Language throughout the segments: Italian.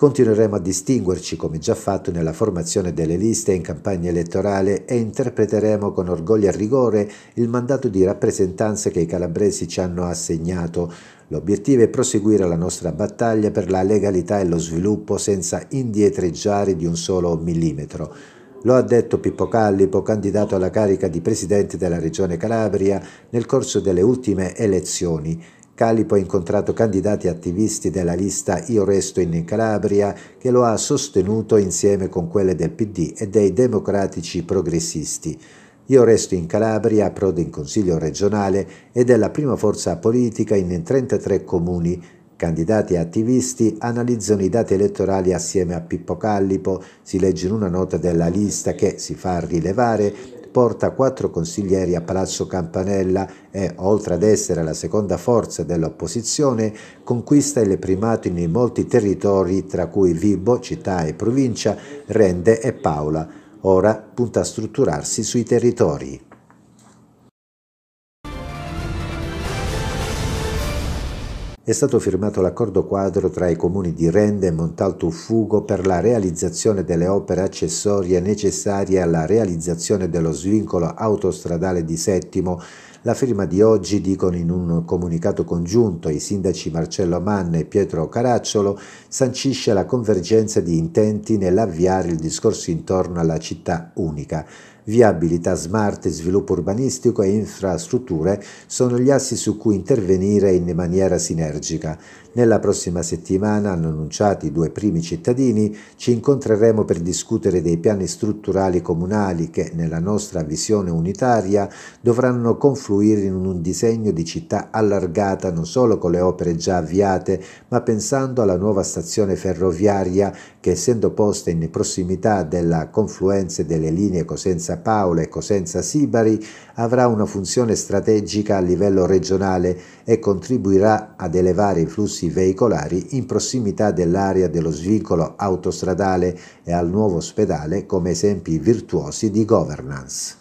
Continueremo a distinguerci, come già fatto nella formazione delle liste in campagna elettorale, e interpreteremo con orgoglio e rigore il mandato di rappresentanza che i calabresi ci hanno assegnato. L'obiettivo è proseguire la nostra battaglia per la legalità e lo sviluppo senza indietreggiare di un solo millimetro. Lo ha detto Pippo Callipo, candidato alla carica di presidente della Regione Calabria nel corso delle ultime elezioni. Calipo ha incontrato candidati attivisti della lista Io resto in Calabria che lo ha sostenuto insieme con quelle del PD e dei democratici progressisti. Io resto in Calabria, prode in Consiglio regionale ed è la prima forza politica in 33 comuni Candidati e attivisti analizzano i dati elettorali assieme a Pippo Callipo, si legge in una nota della lista che si fa rilevare porta quattro consiglieri a Palazzo Campanella e, oltre ad essere la seconda forza dell'opposizione, conquista il primato in molti territori tra cui Vibo, città e provincia, Rende e Paola. Ora punta a strutturarsi sui territori. è stato firmato l'accordo quadro tra i comuni di Rende e Montalto Fugo per la realizzazione delle opere accessorie necessarie alla realizzazione dello svincolo autostradale di Settimo la firma di oggi, dicono in un comunicato congiunto i sindaci Marcello Manna e Pietro Caracciolo, sancisce la convergenza di intenti nell'avviare il discorso intorno alla città unica. Viabilità smart, sviluppo urbanistico e infrastrutture sono gli assi su cui intervenire in maniera sinergica. Nella prossima settimana, hanno annunciato i due primi cittadini, ci incontreremo per discutere dei piani strutturali comunali che, nella nostra visione unitaria, dovranno confluire in un disegno di città allargata non solo con le opere già avviate, ma pensando alla nuova stazione ferroviaria che, essendo posta in prossimità della confluenza delle linee Cosenza Paola e Cosenza Sibari, avrà una funzione strategica a livello regionale e contribuirà ad elevare i flussi flussi veicolari in prossimità dell'area dello svincolo autostradale e al nuovo ospedale come esempi virtuosi di governance.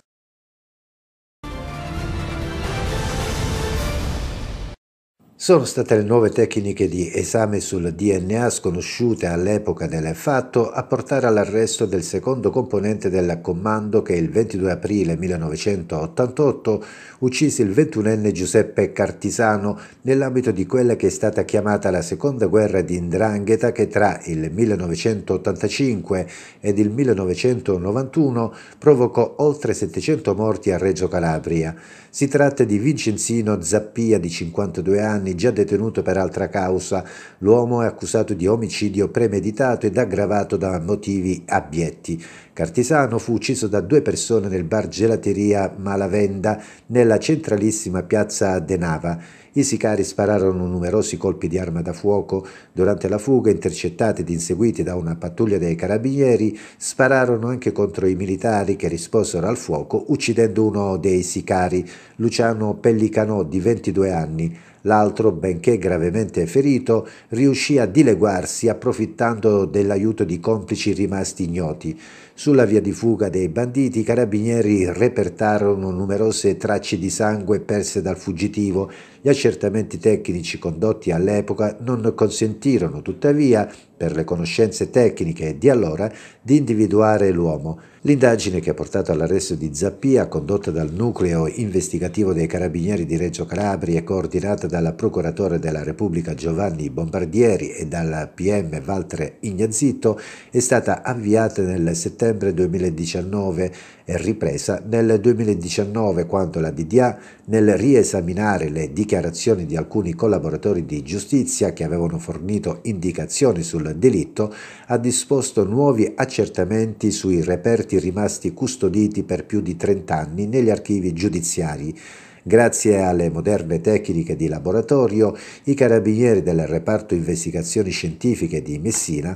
Sono state le nuove tecniche di esame sul DNA sconosciute all'epoca del fatto a portare all'arresto del secondo componente del comando che il 22 aprile 1988 uccise il 21enne Giuseppe Cartisano nell'ambito di quella che è stata chiamata la seconda guerra di Indrangheta che tra il 1985 ed il 1991 provocò oltre 700 morti a Reggio Calabria. Si tratta di Vincenzino Zappia di 52 anni anni, già detenuto per altra causa. L'uomo è accusato di omicidio premeditato ed aggravato da motivi abietti. Cartisano fu ucciso da due persone nel bar Gelateria Malavenda nella centralissima piazza Denava. I sicari spararono numerosi colpi di arma da fuoco. Durante la fuga, intercettati ed inseguiti da una pattuglia dei carabinieri, spararono anche contro i militari che risposero al fuoco, uccidendo uno dei sicari, Luciano Pellicanò, di 22 anni. L'altro, benché gravemente ferito, riuscì a dileguarsi approfittando dell'aiuto di complici rimasti ignoti. Sulla via di fuga dei banditi i carabinieri repertarono numerose tracce di sangue perse dal fuggitivo, gli accertamenti tecnici condotti all'epoca non consentirono tuttavia, per le conoscenze tecniche di allora, di individuare l'uomo. L'indagine che ha portato all'arresto di Zappia, condotta dal nucleo investigativo dei carabinieri di Reggio Calabria e coordinata dalla procuratore della Repubblica Giovanni Bombardieri e dal PM Walter Ignazito, è stata avviata nel settembre 2019 e ripresa nel 2019 quando la DDA, nel riesaminare le dichiarazioni dichiarazioni di alcuni collaboratori di giustizia che avevano fornito indicazioni sul delitto, ha disposto nuovi accertamenti sui reperti rimasti custoditi per più di 30 anni negli archivi giudiziari. Grazie alle moderne tecniche di laboratorio, i carabinieri del reparto investigazioni scientifiche di Messina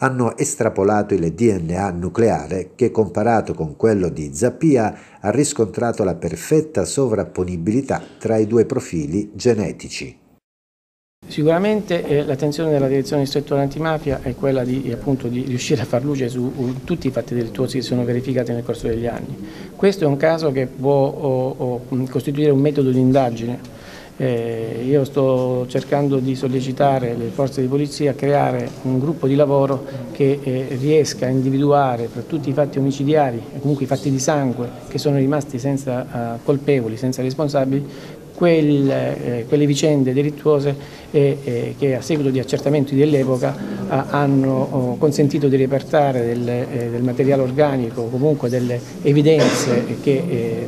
hanno estrapolato il DNA nucleare che comparato con quello di Zappia ha riscontrato la perfetta sovrapponibilità tra i due profili genetici. Sicuramente eh, l'attenzione della direzione del settore antimafia è quella di, appunto, di riuscire a far luce su uh, tutti i fatti delittuosi che sono verificati nel corso degli anni. Questo è un caso che può oh, oh, costituire un metodo di indagine eh, io sto cercando di sollecitare le forze di polizia a creare un gruppo di lavoro che eh, riesca a individuare per tutti i fatti omicidiari e comunque i fatti di sangue che sono rimasti senza uh, colpevoli, senza responsabili, quel, eh, quelle vicende delittuose eh, eh, che a seguito di accertamenti dell'epoca hanno oh, consentito di repertare del, del, materiale organico, comunque delle evidenze che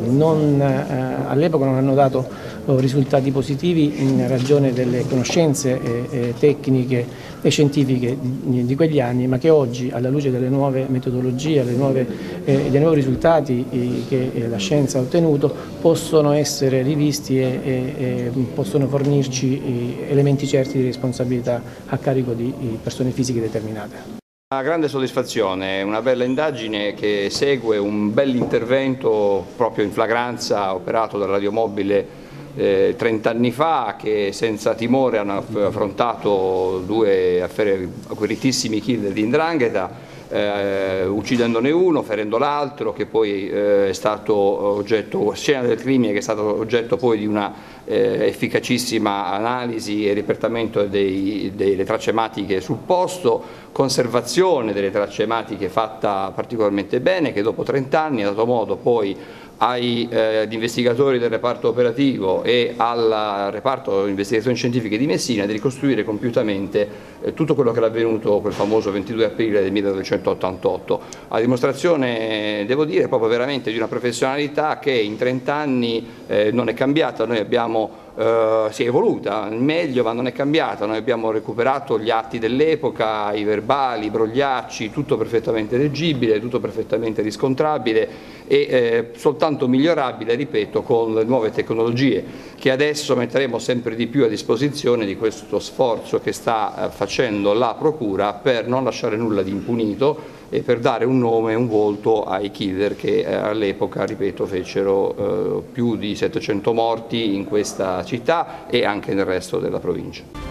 all'epoca non hanno dato risultati positivi in ragione delle conoscenze eh, eh, tecniche e scientifiche di, quegli anni, ma che oggi alla luce delle nuove metodologie nuove, e eh, dei nuovi risultati che la scienza ha ottenuto possono essere rivisti e, possono fornirci elementi certi di responsabilità a carico di persone fisiche determinate. Una grande soddisfazione, una bella indagine che segue un bell'intervento proprio in flagranza operato dal radiomobile eh, 30 anni fa che senza timore hanno affrontato due affari acquiritissimi kill di Indrangheta, eh, uccidendone uno, ferendo l'altro, che poi eh, è stato oggetto, scena del crimine che è stato oggetto poi di una eh, efficacissima analisi e ripertamento dei, delle tracce matiche sul posto, conservazione delle tracce matiche fatta particolarmente bene, che dopo 30 anni ha dato modo poi agli eh, investigatori del reparto operativo e al reparto di investigazioni scientifiche di Messina di ricostruire compiutamente eh, tutto quello che era avvenuto quel famoso 22 aprile del 1988, a dimostrazione, devo dire, proprio veramente di una professionalità che in 30 anni eh, non è cambiata, noi abbiamo eh, si è evoluta, il meglio ma non è cambiata, noi abbiamo recuperato gli atti dell'epoca, i verbali, i brogliacci, tutto perfettamente leggibile, tutto perfettamente riscontrabile e eh, soltanto migliorabile, ripeto, con le nuove tecnologie che adesso metteremo sempre di più a disposizione di questo sforzo che sta eh, facendo la Procura per non lasciare nulla di impunito e per dare un nome, un volto ai killer che eh, all'epoca, ripeto, fecero eh, più di 700 morti in questa città e anche nel resto della provincia.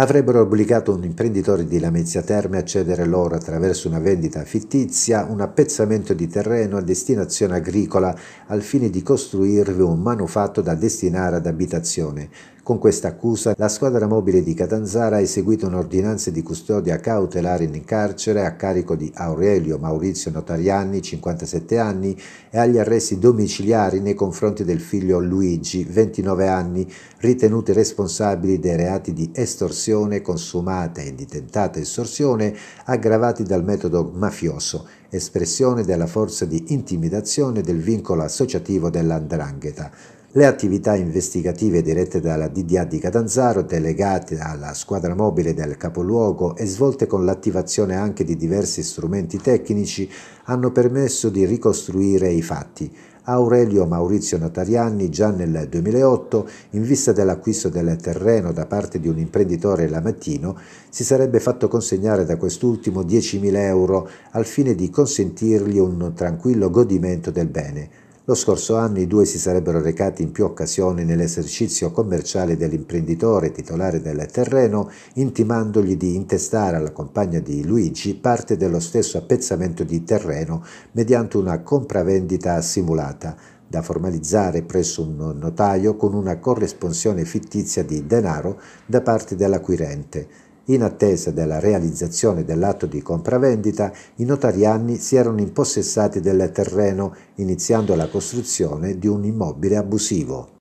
avrebbero obbligato un imprenditore di Lamezia Terme a cedere loro attraverso una vendita fittizia un appezzamento di terreno a destinazione agricola al fine di costruirvi un manufatto da destinare ad abitazione. Con questa accusa la squadra mobile di Catanzara ha eseguito un'ordinanza di custodia cautelare in carcere a carico di Aurelio Maurizio Notariani, 57 anni, e agli arresti domiciliari nei confronti del figlio Luigi, 29 anni, ritenuti responsabili dei reati di estorsione consumata e di tentata estorsione aggravati dal metodo mafioso espressione della forza di intimidazione del vincolo associativo dell'andrangheta. Le attività investigative dirette dalla DDA di Catanzaro, delegate alla squadra mobile del capoluogo e svolte con l'attivazione anche di diversi strumenti tecnici, hanno permesso di ricostruire i fatti. Aurelio Maurizio Notarianni già nel 2008, in vista dell'acquisto del terreno da parte di un imprenditore Lamattino, si sarebbe fatto consegnare da quest'ultimo 10.000 euro al fine di consentirgli un tranquillo godimento del bene. Lo scorso anno i due si sarebbero recati in più occasioni nell'esercizio commerciale dell'imprenditore titolare del terreno, intimandogli di intestare alla compagna di Luigi parte dello stesso appezzamento di terreno mediante una compravendita simulata da formalizzare presso un notaio con una corresponsione fittizia di denaro da parte dell'acquirente in attesa della realizzazione dell'atto di compravendita, i notariani si erano impossessati del terreno, iniziando la costruzione di un immobile abusivo.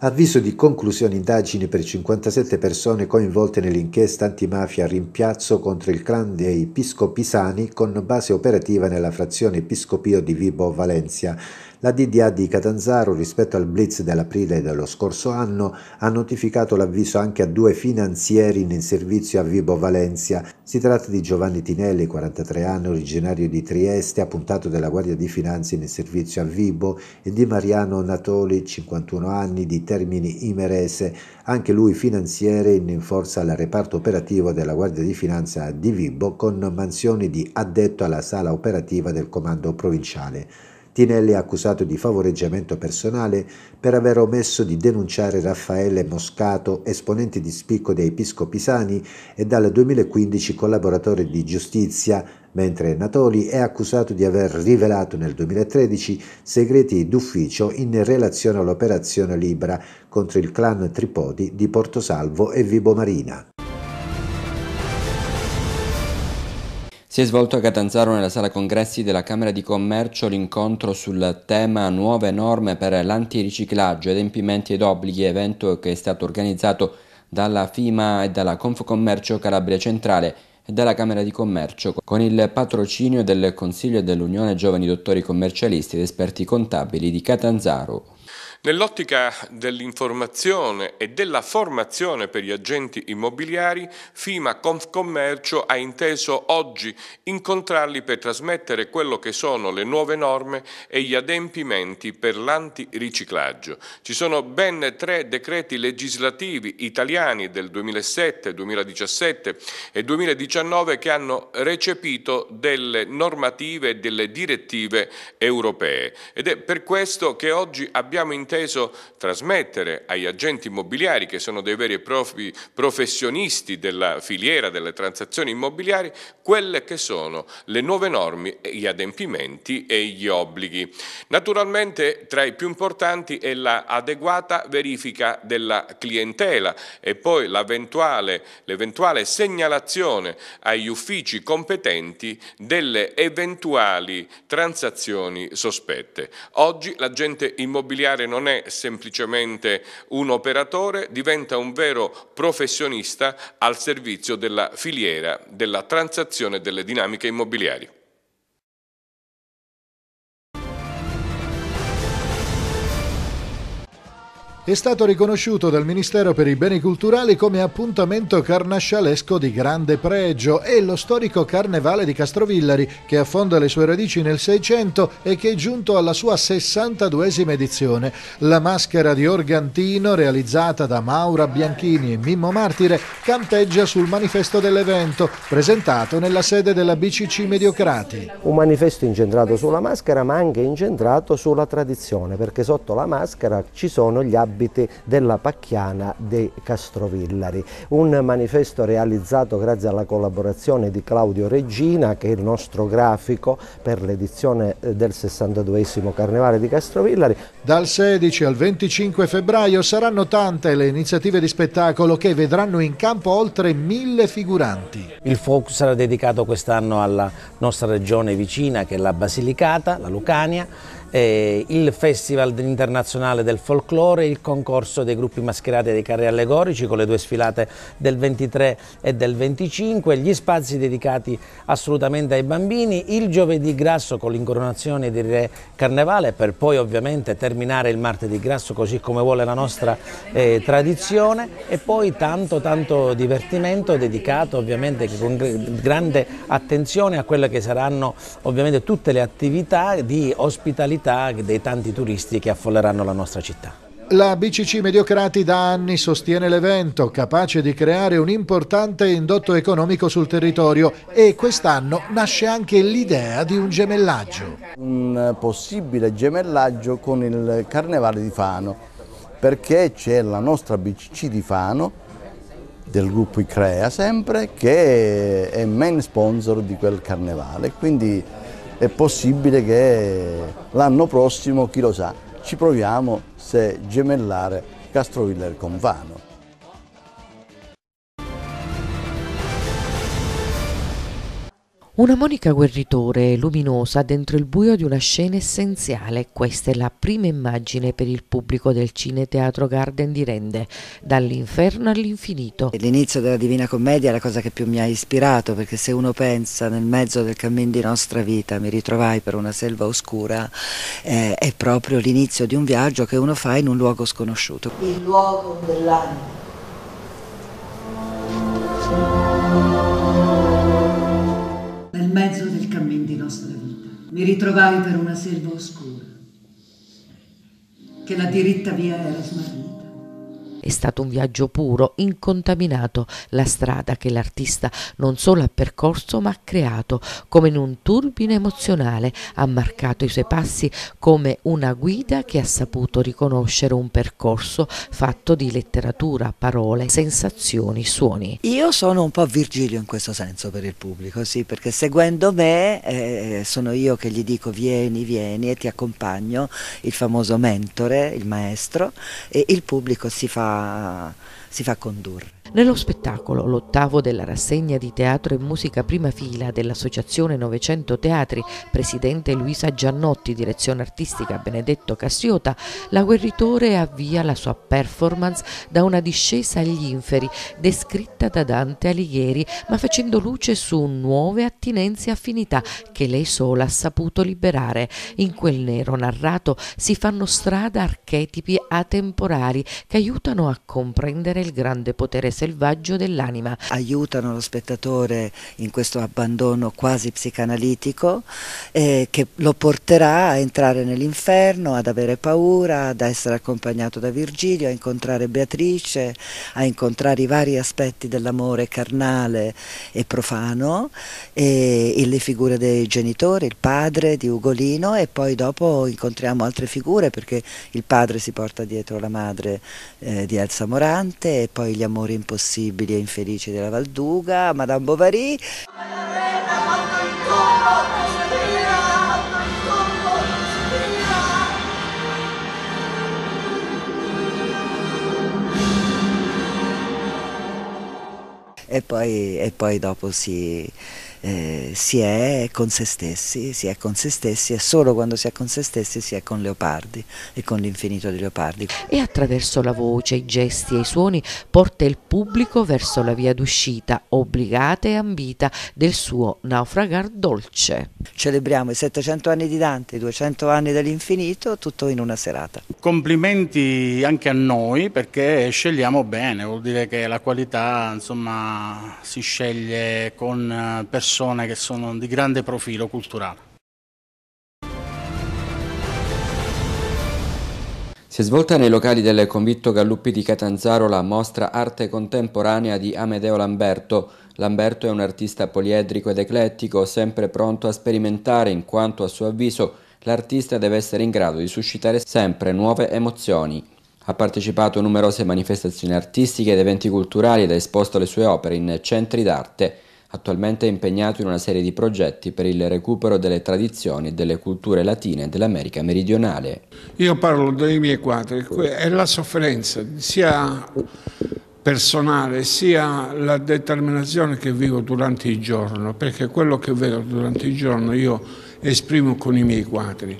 Avviso di conclusione indagini per 57 persone coinvolte nell'inchiesta antimafia rimpiazzo contro il clan dei Piscopisani con base operativa nella frazione Episcopio di Vibo Valencia. La DDA di Catanzaro rispetto al blitz dell'aprile dello scorso anno ha notificato l'avviso anche a due finanzieri in servizio a Vibo Valencia. Si tratta di Giovanni Tinelli, 43 anni, originario di Trieste, appuntato della Guardia di Finanze in servizio a Vibo, e di Mariano Natoli, 51 anni, di Termini Imerese, anche lui finanziere in forza al reparto operativo della Guardia di Finanza di Vibo con mansioni di addetto alla sala operativa del comando provinciale. Tinelli è accusato di favoreggiamento personale per aver omesso di denunciare Raffaele Moscato, esponente di spicco dei Piscopisani e dal 2015 collaboratore di giustizia, mentre Natoli è accusato di aver rivelato nel 2013 segreti d'ufficio in relazione all'operazione Libra contro il clan Tripodi di Portosalvo e Vibo Marina. Si è svolto a Catanzaro nella sala congressi della Camera di Commercio l'incontro sul tema nuove norme per l'antiriciclaggio, adempimenti ed obblighi, evento che è stato organizzato dalla FIMA e dalla Confcommercio Calabria Centrale e dalla Camera di Commercio con il patrocinio del Consiglio dell'Unione Giovani Dottori Commercialisti ed Esperti Contabili di Catanzaro. Nell'ottica dell'informazione e della formazione per gli agenti immobiliari, FIMA Confcommercio ha inteso oggi incontrarli per trasmettere quello che sono le nuove norme e gli adempimenti per l'antiriciclaggio. Ci sono ben tre decreti legislativi italiani del 2007, 2017 e 2019 che hanno recepito delle normative e delle direttive europee ed è per questo che oggi abbiamo introdotto inteso trasmettere agli agenti immobiliari, che sono dei veri e propri professionisti della filiera delle transazioni immobiliari, quelle che sono le nuove norme, gli adempimenti e gli obblighi. Naturalmente tra i più importanti è l'adeguata verifica della clientela e poi l'eventuale segnalazione agli uffici competenti delle eventuali transazioni sospette. Oggi l'agente immobiliare non non è semplicemente un operatore, diventa un vero professionista al servizio della filiera, della transazione delle dinamiche immobiliari. è stato riconosciuto dal Ministero per i Beni Culturali come appuntamento carnascialesco di grande pregio e lo storico Carnevale di Castrovillari, che affonda le sue radici nel 600 e che è giunto alla sua 62esima edizione. La maschera di Organtino, realizzata da Maura Bianchini e Mimmo Martire, campeggia sul manifesto dell'evento, presentato nella sede della BCC Mediocrati. Un manifesto incentrato sulla maschera, ma anche incentrato sulla tradizione, perché sotto la maschera ci sono gli abiti abiti della Pacchiana di Castrovillari. Un manifesto realizzato grazie alla collaborazione di Claudio Regina che è il nostro grafico per l'edizione eh, del 62 Carnevale di Castrovillari. Dal 16 al 25 febbraio saranno tante le iniziative di spettacolo che vedranno in campo oltre mille figuranti. Il focus sarà dedicato quest'anno alla nostra regione vicina che è la Basilicata, la Lucania eh, il Festival Internazionale del Folklore, il concorso dei gruppi mascherati e dei carri allegorici con le due sfilate del 23 e del 25, gli spazi dedicati assolutamente ai bambini, il giovedì grasso con l'incoronazione di Re Carnevale per poi ovviamente terminare il martedì grasso così come vuole la nostra eh, tradizione e poi tanto tanto divertimento dedicato ovviamente con grande attenzione a quelle che saranno ovviamente tutte le attività di ospitalità qualità dei tanti turisti che affolleranno la nostra città. La BCC Mediocrati da anni sostiene l'evento, capace di creare un importante indotto economico sul territorio e quest'anno nasce anche l'idea di un gemellaggio. Un possibile gemellaggio con il Carnevale di Fano, perché c'è la nostra BCC di Fano, del gruppo ICREA sempre, che è main sponsor di quel carnevale, quindi è possibile che l'anno prossimo, chi lo sa, ci proviamo se gemellare Castrovilla con Vano. Una Monica Guerritore luminosa dentro il buio di una scena essenziale, questa è la prima immagine per il pubblico del Cine Teatro Garden di Rende, dall'inferno all'infinito. L'inizio della Divina Commedia è la cosa che più mi ha ispirato, perché se uno pensa nel mezzo del cammin di nostra vita, mi ritrovai per una selva oscura, eh, è proprio l'inizio di un viaggio che uno fa in un luogo sconosciuto. Il luogo dell'anima mezzo del cammin di nostra vita. Mi ritrovai per una selva oscura, che la diritta via era smarrita. È stato un viaggio puro, incontaminato, la strada che l'artista non solo ha percorso ma ha creato, come in un turbine emozionale, ha marcato i suoi passi come una guida che ha saputo riconoscere un percorso fatto di letteratura, parole, sensazioni, suoni. Io sono un po' Virgilio in questo senso per il pubblico, sì, perché seguendo me eh, sono io che gli dico vieni, vieni e ti accompagno, il famoso mentore, il maestro, e il pubblico si fa si fa condurre. Nello spettacolo, l'ottavo della rassegna di teatro e musica prima fila dell'Associazione 900 Teatri, presidente Luisa Giannotti, direzione artistica Benedetto Cassiota, la Guerritore avvia la sua performance da una discesa agli inferi, descritta da Dante Alighieri, ma facendo luce su nuove attinenze e affinità che lei sola ha saputo liberare. In quel nero narrato si fanno strada archetipi atemporali che aiutano a comprendere il grande potere selvaggio dell'anima. Aiutano lo spettatore in questo abbandono quasi psicanalitico eh, che lo porterà a entrare nell'inferno, ad avere paura, ad essere accompagnato da Virgilio, a incontrare Beatrice, a incontrare i vari aspetti dell'amore carnale e profano e, e le figure dei genitori, il padre di Ugolino e poi dopo incontriamo altre figure perché il padre si porta dietro la madre eh, di Elsa Morante e poi gli amori in impossibili e infelici della Valduga, Madame Bovary. E poi, e poi dopo si, eh, si è con se stessi, si è con se stessi e solo quando si è con se stessi si è con Leopardi e con l'infinito di Leopardi. E attraverso la voce, i gesti e i suoni porta il pubblico verso la via d'uscita obbligata e ambita del suo naufragar dolce. Celebriamo i 700 anni di Dante, i 200 anni dell'infinito, tutto in una serata. Complimenti anche a noi perché scegliamo bene, vuol dire che la qualità insomma, si sceglie con eh, persone persone che sono di grande profilo culturale. Si è svolta nei locali del convitto Galluppi di Catanzaro la mostra Arte Contemporanea di Amedeo Lamberto. Lamberto è un artista poliedrico ed eclettico, sempre pronto a sperimentare in quanto a suo avviso l'artista deve essere in grado di suscitare sempre nuove emozioni. Ha partecipato a numerose manifestazioni artistiche ed eventi culturali ed ha esposto le sue opere in centri d'arte. Attualmente impegnato in una serie di progetti per il recupero delle tradizioni e delle culture latine dell'America meridionale. Io parlo dei miei quadri, è la sofferenza sia personale sia la determinazione che vivo durante il giorno, perché quello che vedo durante il giorno io esprimo con i miei quadri.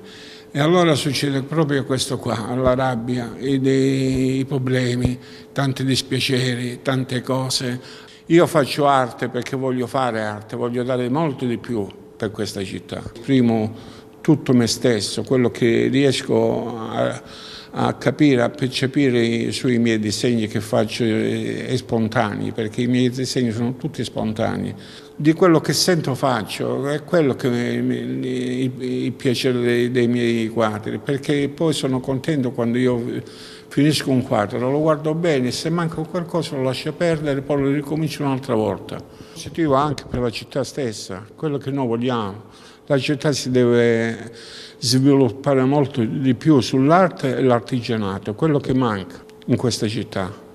E allora succede proprio questo qua, la rabbia, i, dei, i problemi, tanti dispiaceri, tante cose, io faccio arte perché voglio fare arte, voglio dare molto di più per questa città. Primo, tutto me stesso, quello che riesco a, a capire, a percepire sui miei disegni che faccio eh, è spontaneo, perché i miei disegni sono tutti spontanei. Di quello che sento faccio, è quello che il piacere dei, dei miei quadri, perché poi sono contento quando io finisco un quadro, lo guardo bene, se manca qualcosa lo lascio perdere, e poi lo ricomincio un'altra volta. Positivo anche per la città stessa, quello che noi vogliamo. La città si deve sviluppare molto di più sull'arte e l'artigianato, quello che manca in questa città.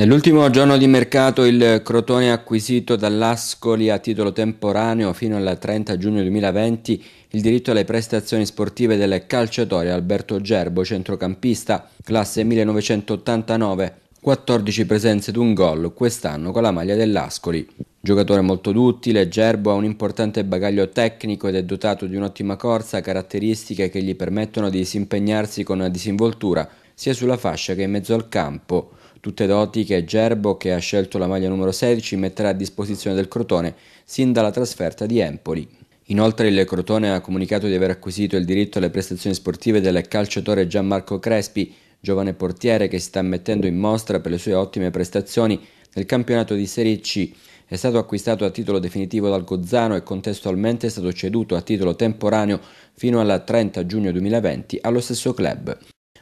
Nell'ultimo giorno di mercato il Crotone acquisito dall'Ascoli a titolo temporaneo fino al 30 giugno 2020 il diritto alle prestazioni sportive del calciatore Alberto Gerbo, centrocampista, classe 1989, 14 presenze d'un gol quest'anno con la maglia dell'Ascoli. Giocatore molto duttile, Gerbo ha un importante bagaglio tecnico ed è dotato di un'ottima corsa, caratteristiche che gli permettono di disimpegnarsi con disinvoltura sia sulla fascia che in mezzo al campo. Tutte doti che Gerbo, che ha scelto la maglia numero 16, metterà a disposizione del Crotone sin dalla trasferta di Empoli. Inoltre il Crotone ha comunicato di aver acquisito il diritto alle prestazioni sportive del calciatore Gianmarco Crespi, giovane portiere che si sta mettendo in mostra per le sue ottime prestazioni nel campionato di Serie C. È stato acquistato a titolo definitivo dal Gozzano e contestualmente è stato ceduto a titolo temporaneo fino al 30 giugno 2020 allo stesso club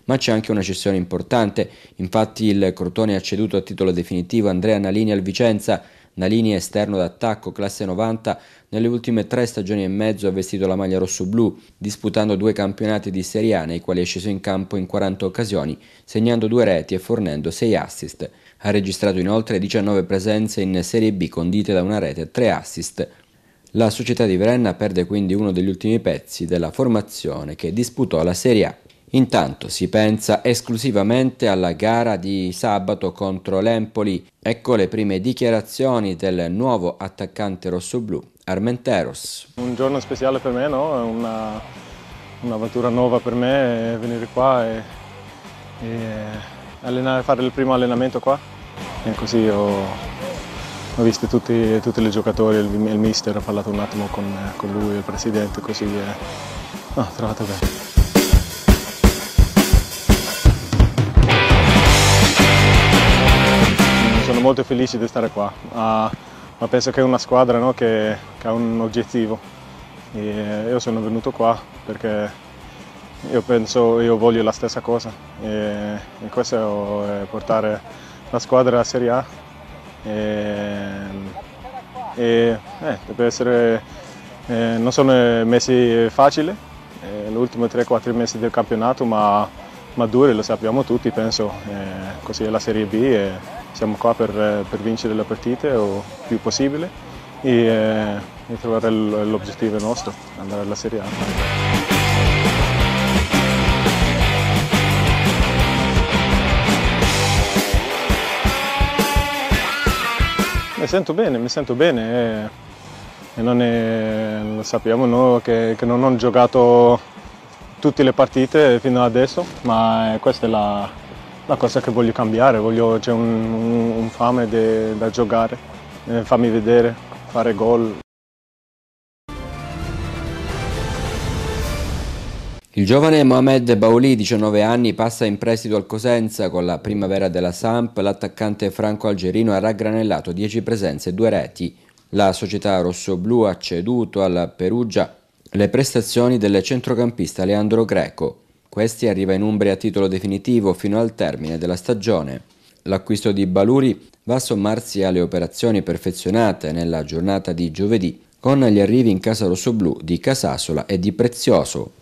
ma c'è anche una cessione importante. Infatti il Crotone ha ceduto a titolo definitivo Andrea Nalini al Vicenza. Nalini esterno d'attacco classe 90, nelle ultime tre stagioni e mezzo ha vestito la maglia rossoblù, disputando due campionati di Serie A nei quali è sceso in campo in 40 occasioni, segnando due reti e fornendo 6 assist. Ha registrato inoltre 19 presenze in Serie B condite da una rete e 3 assist. La società di Verenna perde quindi uno degli ultimi pezzi della formazione che disputò la Serie A. Intanto si pensa esclusivamente alla gara di sabato contro l'Empoli. Ecco le prime dichiarazioni del nuovo attaccante rossoblu, Armenteros. Un giorno speciale per me, no? È Una, vettura nuova per me eh, venire qua e, e eh, allenare, fare il primo allenamento qua. E così ho, ho visto tutti, tutti i giocatori, il, il, mister, ho parlato un attimo con, con lui, il presidente, così e, eh, no, trovato bene. molto felice di stare qua, ma, ma penso che è una squadra no, che, che, ha un obiettivo. E io sono venuto qua perché io penso, io voglio la stessa cosa e, e questo è portare la squadra a Serie A e, e eh, deve essere, eh, non sono mesi facili, eh, gli ultimi 3-4 mesi del campionato, ma, ma duri, lo sappiamo tutti, penso, eh, così è la Serie B. E, siamo qua per, eh, per vincere le partite o più possibile e, eh, e trovare l'obiettivo nostro, andare alla Serie A. Mi sento bene, mi sento bene eh, e, non è, lo sappiamo no, che, che, non ho giocato tutte le partite fino adesso, ma questa è la, la cosa che voglio cambiare, voglio, c'è un, un, un, fame de, da giocare, eh, fammi vedere, fare gol. Il giovane Mohamed Baouli, 19 anni, passa in prestito al Cosenza con la primavera della Samp. L'attaccante franco-algerino ha raggranellato 10 presenze e 2 reti. La società rossoblu ha ceduto al Perugia le prestazioni del centrocampista Leandro Greco. Questi arriva in Umbria a titolo definitivo fino al termine della stagione. L'acquisto di Baluri va a sommarsi alle operazioni perfezionate nella giornata di giovedì con gli arrivi in casa rossoblù di Casasola e di Prezioso.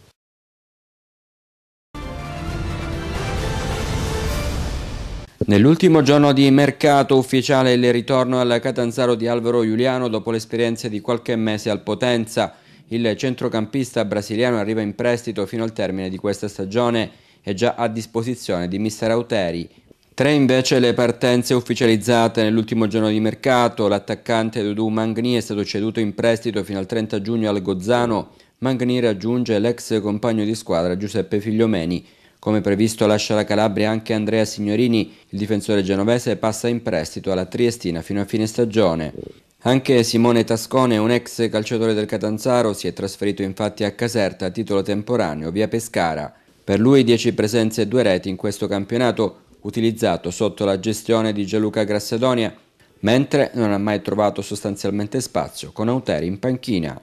Nell'ultimo giorno di mercato ufficiale il ritorno al Catanzaro di Alvaro Giuliano dopo l'esperienza di qualche mese al Potenza. Il centrocampista brasiliano arriva in prestito fino al termine di questa stagione e già a disposizione di Mister Auteri. Tre invece le partenze ufficializzate nell'ultimo giorno di mercato. L'attaccante Dudu Mangni è stato ceduto in prestito fino al 30 giugno al Gozzano. Mangni raggiunge l'ex compagno di squadra Giuseppe Figliomeni. Come previsto lascia la Calabria anche Andrea Signorini, il difensore genovese passa in prestito alla Triestina fino a fine stagione. Anche Simone Tascone, un ex calciatore del Catanzaro, si è trasferito infatti a Caserta a titolo temporaneo via Pescara. Per lui 10 presenze e 2 reti in questo campionato utilizzato sotto la gestione di Gianluca Grassedonia, mentre non ha mai trovato sostanzialmente spazio con Auteri in panchina.